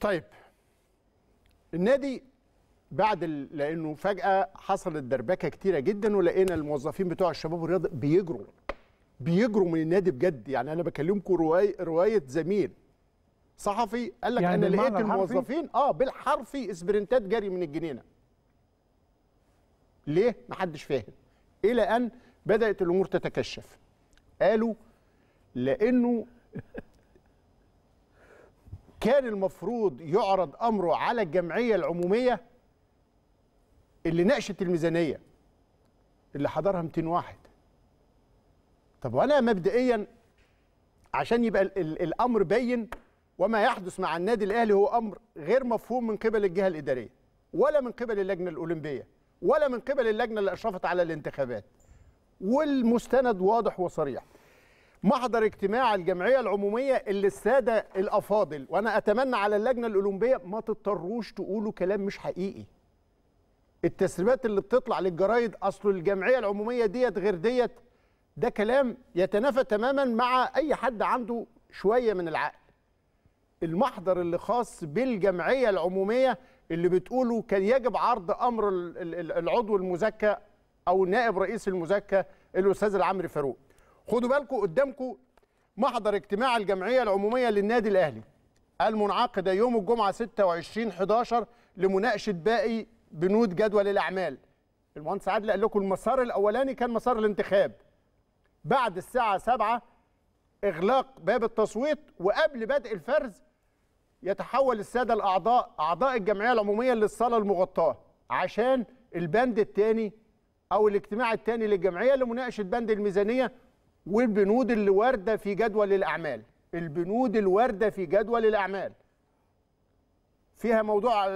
طيب النادي بعد لانه فجاه حصلت دربكه كتيره جدا ولقينا الموظفين بتوع الشباب والرياضه بيجروا بيجروا من النادي بجد يعني انا بكلمكم روايه روايه زميل صحفي قال لك يعني انا لقيت الموظفين اه بالحرفي اسبرنتات جري من الجنينه ليه محدش فاهم الى ان بدات الامور تتكشف قالوا لانه كان المفروض يعرض امره على الجمعيه العموميه اللي ناقشت الميزانيه اللي حضرها 200 واحد طب وانا مبدئيا عشان يبقى الامر باين وما يحدث مع النادي الاهلي هو امر غير مفهوم من قبل الجهه الاداريه ولا من قبل اللجنه الاولمبيه ولا من قبل اللجنه اللي اشرفت على الانتخابات والمستند واضح وصريح محضر اجتماع الجمعيه العموميه اللي الساده الافاضل وانا اتمنى على اللجنه الاولمبيه ما تضطروش تقولوا كلام مش حقيقي التسريبات اللي بتطلع للجرايد اصل الجمعيه العموميه ديت غير ديت ده كلام يتنافى تماما مع اي حد عنده شويه من العقل المحضر اللي خاص بالجمعيه العموميه اللي بتقوله كان يجب عرض امر العضو المزكى او نائب رئيس المزكى الاستاذ العمري فاروق خدوا بالكم قدامكم محضر اجتماع الجمعيه العموميه للنادي الاهلي المنعقده يوم الجمعه 26 11 لمناقشه باقي بنود جدول الاعمال المهندس عادل قال لكم المسار الاولاني كان مسار الانتخاب بعد الساعه 7 اغلاق باب التصويت وقبل بدء الفرز يتحول الساده الاعضاء اعضاء الجمعيه العموميه للصاله المغطاه عشان البند الثاني او الاجتماع الثاني للجمعيه لمناقشه بند الميزانيه والبنود اللي وارده في جدول الاعمال البنود الوارده في جدول الاعمال فيها موضوع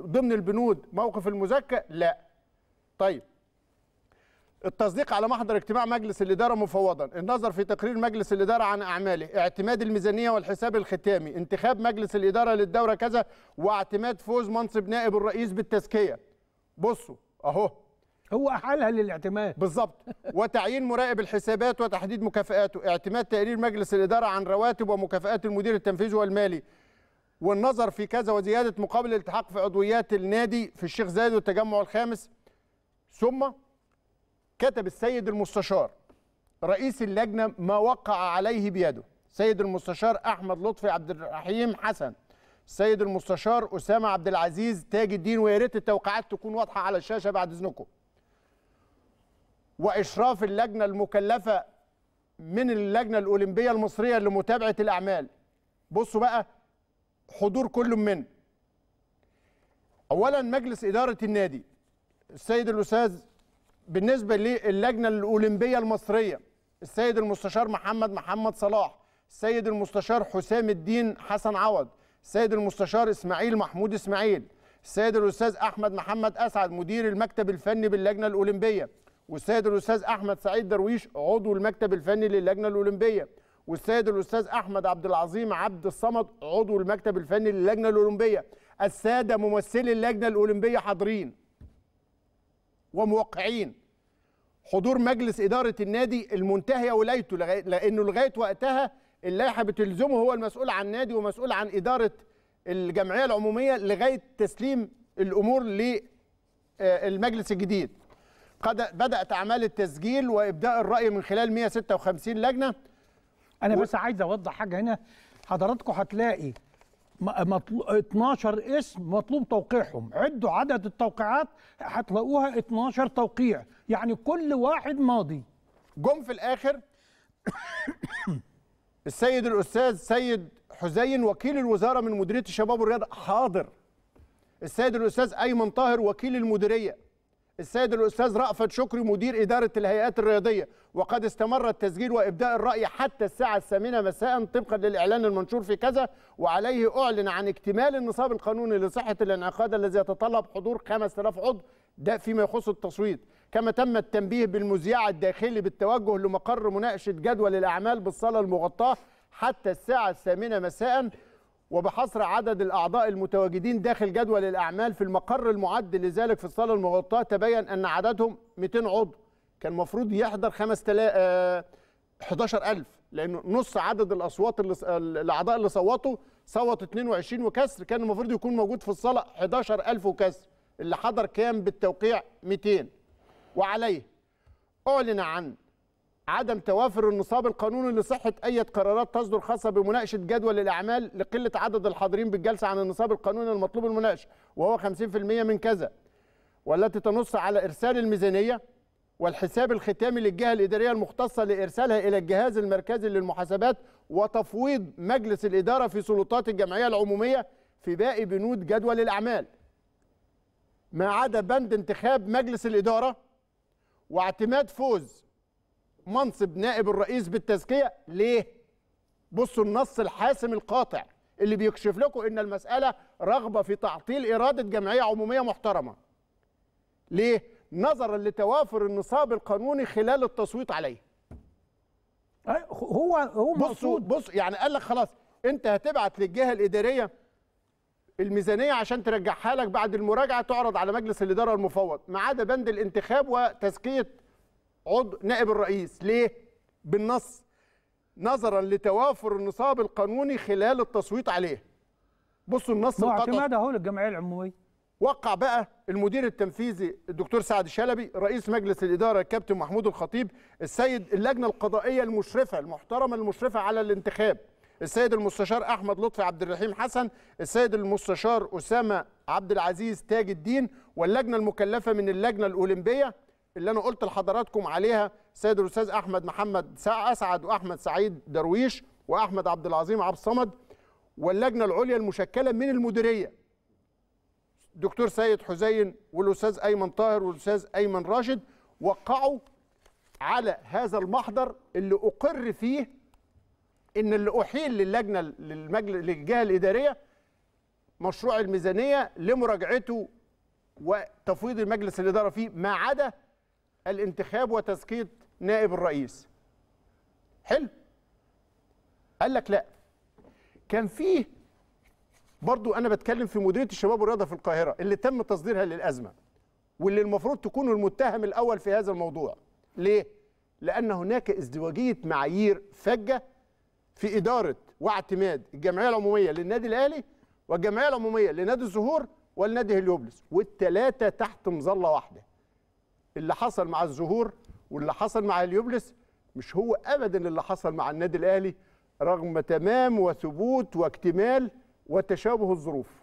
ضمن البنود موقف المزكى لا طيب التصديق على محضر اجتماع مجلس الإدارة مفوضا النظر في تقرير مجلس الإدارة عن أعماله اعتماد الميزانية والحساب الختامي انتخاب مجلس الإدارة للدورة كذا واعتماد فوز منصب نائب الرئيس بالتزكية بصوا أهو هو احالها للاعتماد بالظبط وتعيين مراقب الحسابات وتحديد مكافئاته اعتماد تقرير مجلس الاداره عن رواتب ومكافئات المدير التنفيذي والمالي والنظر في كذا وزياده مقابل الالتحاق في عضويات النادي في الشيخ زايد والتجمع الخامس ثم كتب السيد المستشار رئيس اللجنه ما وقع عليه بيده سيد المستشار احمد لطفي عبد الرحيم حسن السيد المستشار اسامه عبد العزيز تاج الدين ويا ريت التوقيعات تكون واضحه على الشاشه بعد اذنكم وإشراف اللجنة المكلفة من اللجنة الأولمبية المصرية لمتابعة الأعمال بصوا بقى حضور كل من أولا مجلس إدارة النادي السيد الأستاذ بالنسبة للجنة الأولمبية المصرية السيد المستشار محمد محمد صلاح السيد المستشار حسام الدين حسن عوض السيد المستشار إسماعيل محمود إسماعيل السيد الأستاذ أحمد محمد أسعد مدير المكتب الفني باللجنة الأولمبية والسيد الاستاذ احمد سعيد درويش عضو المكتب الفني للجنه الاولمبيه والسيد الاستاذ احمد عبد العظيم عبد الصمد عضو المكتب الفني للجنه الاولمبيه الساده ممثلي اللجنه الاولمبيه حاضرين وموقعين حضور مجلس اداره النادي المنتهيه ولايته لانه لغايه وقتها اللائحه بتلزمه هو المسؤول عن النادي ومسؤول عن اداره الجمعيه العموميه لغايه تسليم الامور للمجلس الجديد بدات اعمال التسجيل وابداء الراي من خلال 156 لجنه انا و... بس عايز اوضح حاجه هنا حضراتكم هتلاقي مطلو... 12 اسم مطلوب توقيعهم عدوا عدد التوقيعات هتلاقوها 12 توقيع يعني كل واحد ماضي جم في الاخر السيد الاستاذ سيد حزين وكيل الوزاره من مديريه الشباب والرياضه حاضر السيد الاستاذ ايمن طاهر وكيل المديريه السيد الاستاذ رأفت شكري مدير اداره الهيئات الرياضيه وقد استمر التسجيل وابداء الراي حتى الساعه الثامنه مساء طبقا للاعلان المنشور في كذا وعليه اعلن عن اكتمال النصاب القانوني لصحه الانعقاد الذي يتطلب حضور 5000 عضو ده فيما يخص التصويت كما تم التنبيه بالمذيع الداخلي بالتوجه لمقر مناقشه جدول الاعمال بالصاله المغطاه حتى الساعه الثامنه مساء وبحصر عدد الأعضاء المتواجدين داخل جدول الأعمال في المقر المعد لذلك في الصالة المغطاة تبين أن عددهم 200 عضو كان المفروض يحضر 5000 11000 آه، لأن نص عدد الأصوات اللي الأعضاء اللي صوتوا صوت 22 وكسر كان المفروض يكون موجود في الصالة 11000 وكسر اللي حضر كام بالتوقيع 200 وعليه أعلن عن عدم توافر النصاب القانوني لصحة أي قرارات تصدر خاصة بمناقشة جدول الأعمال لقلة عدد الحاضرين بالجلسة عن النصاب القانوني المطلوب المناقشة وهو 50% من كذا والتي تنص على إرسال الميزانية والحساب الختامي للجهة الإدارية المختصة لإرسالها إلى الجهاز المركزي للمحاسبات وتفويض مجلس الإدارة في سلطات الجمعية العمومية في باقي بنود جدول الأعمال ما عدا بند انتخاب مجلس الإدارة واعتماد فوز منصب نائب الرئيس بالتزكيه ليه بصوا النص الحاسم القاطع اللي بيكشف لكم ان المساله رغبه في تعطيل اراده جمعيه عموميه محترمه ليه نظرا لتوافر النصاب القانوني خلال التصويت عليه هو هو بصوا بص يعني قال لك خلاص انت هتبعت للجهه الاداريه الميزانيه عشان ترجعها لك بعد المراجعه تعرض على مجلس الاداره المفوض ما عدا بند الانتخاب وتزكيه عضو نائب الرئيس ليه بالنص نظرا لتوافر النصاب القانوني خلال التصويت عليه بصوا النص اعتماد اهو للجمعيه العموميه وقع بقى المدير التنفيذي الدكتور سعد شلبي رئيس مجلس الاداره الكابتن محمود الخطيب السيد اللجنه القضائيه المشرفه المحترمه المشرفه على الانتخاب السيد المستشار احمد لطفي عبد الرحيم حسن السيد المستشار اسامه عبد العزيز تاج الدين واللجنه المكلفه من اللجنه الاولمبيه اللي انا قلت لحضراتكم عليها سيد الاستاذ احمد محمد اسعد واحمد سعيد درويش واحمد عبد العظيم عبد الصمد واللجنه العليا المشكله من المديريه دكتور سيد حسين والاستاذ ايمن طاهر والاستاذ ايمن راشد وقعوا على هذا المحضر اللي اقر فيه ان اللي احيل للجنه للمجلس للجهه الاداريه مشروع الميزانيه لمراجعته وتفويض المجلس الاداره فيه ما عدا الانتخاب وتزكية نائب الرئيس حلو قال لك لا كان فيه برضو أنا بتكلم في مديرية الشباب والرياضة في القاهرة اللي تم تصديرها للأزمة واللي المفروض تكون المتهم الأول في هذا الموضوع ليه؟ لأن هناك ازدواجية معايير فجة في إدارة واعتماد الجمعية العمومية للنادي الأهلي والجمعية العمومية لنادي الزهور والنادي هليوبلس والثلاثة تحت مظلة واحدة اللي حصل مع الزهور واللي حصل مع اليوبلس مش هو ابدا اللي حصل مع النادي الاهلي رغم تمام وثبوت واكتمال وتشابه الظروف